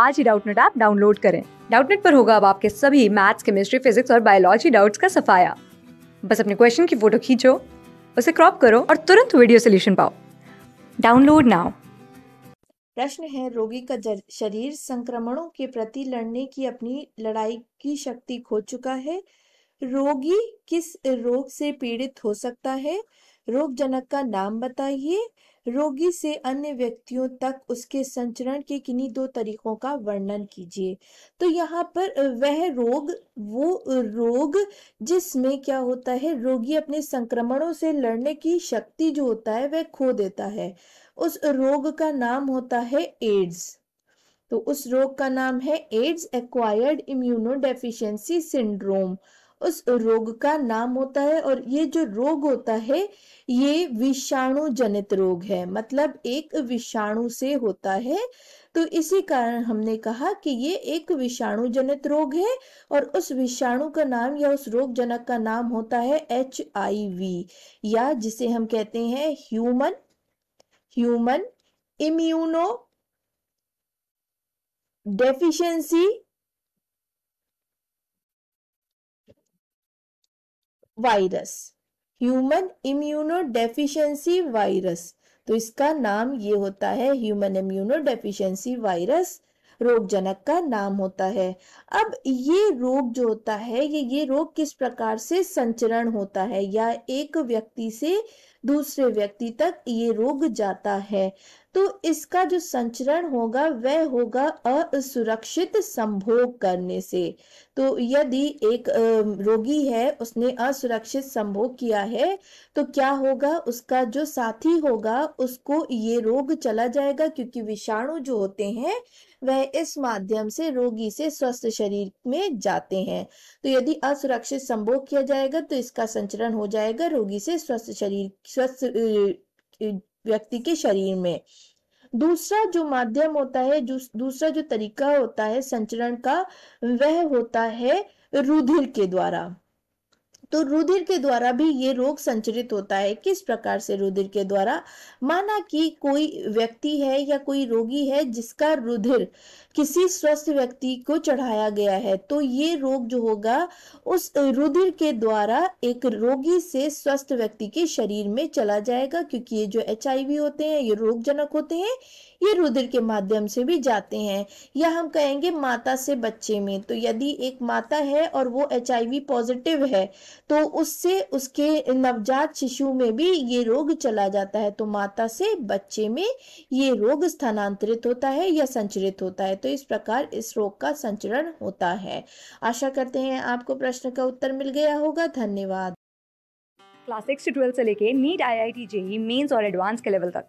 आज ही Doubtnut app download करें डाउटनेट पर होगा अब आपके सभी मैथ्स केमिस्ट्री फिजिक्स और बायोलॉजी डाउट्स का सफाया बस अपने क्वेश्चन की फोटो खींचो उसे क्रॉप करो और तुरंत वीडियो सोल्यूशन पाओ डाउनलोड नाउ प्रश्न है रोगी का शरीर संक्रमणों के प्रति लड़ने की अपनी लड़ाई की शक्ति खो चुका है रोगी किस रोग से पीड़ित हो सकता है रोगजनक का नाम बताइए रोगी से अन्य व्यक्तियों तक उसके संचरण के किन्हीं दो तरीकों का वर्णन कीजिए तो यहाँ पर वह रोग वो रोग जिसमें क्या होता है रोगी अपने संक्रमणों से लड़ने की शक्ति जो होता है वह खो देता है उस रोग का नाम होता है एड्स तो उस रोग का नाम है AIDS acquired immuno deficiency syndrome उस रोग का नाम होता है और ये जो रोग होता है ये विषाणु जनित रोग है मतलब एक विषाणु से होता है तो इसी कारण हमने कहा कि ये एक विषाणु जनित रोग है और उस विषाणु का नाम या उस रोग जनक का नाम होता है एच या जिसे हम कहते हैं human human immuno deficiency virus human immunodeficiency virus तो इसका नाम ये होता है ह्यूमन इम्यूनोडेफिशिएंसी वायरस रोगजनक का नाम होता है अब ये रोग जो होता है ये ये रोग किस प्रकार से संचरण होता है या एक व्यक्ति से दूसरे व्यक्ति तक ये रोग जाता है तो इसका जो संचरण होगा वह होगा असुरक्षित संभोग करने से तो यदि एक रोगी है उसने असुरक्षित संभोग किया है तो क्या होगा उसका जो साथी होगा उसको ये रोग चला जाएगा क्योंकि विषाणु जो होते हैं वह इस माध्यम से रोगी से स्वस्थ शरीर में जाते हैं तो यदि असुरक्षित संभोग किया जाएगा तो इसका संचरण हो जाएगा रोगी से स्वस्थ शरीर स्वस्थ व्यक्ति के शरीर में दूसरा जो माध्यम होता है दूसरा जो तरीका होता है संचरण का वह होता है रुधिर के द्वारा तो रुधिर के द्वारा भी ये रोग संचरित होता है किस प्रकार से रुधिर के द्वारा माना कि कोई व्यक्ति है या कोई रोगी है जिसका रुधिर किसी स्वस्थ व्यक्ति को चढ़ाया गया है तो ये रोग जो होगा उस रुधिर के द्वारा एक रोगी से स्वस्थ व्यक्ति के शरीर में चला जाएगा क्योंकि ये जो एच होते हैं ये रोगजनक होते हैं ये रुधिर के माध्यम से भी जाते हैं या हम कहेंगे माता से बच्चे में तो यदि एक माता है और वो एच पॉजिटिव है तो उससे उसके नवजात शिशु में भी ये रोग चला जाता है तो माता से बच्चे में ये रोग स्थानांतरित होता है या संचरित होता है तो इस प्रकार इस रोग का संचरण होता है आशा करते हैं आपको प्रश्न का उत्तर मिल गया होगा धन्यवाद क्लास सिक्स ट्वेल्व से लेके NEET I I T JEE mains और एडवांस के लेवल तक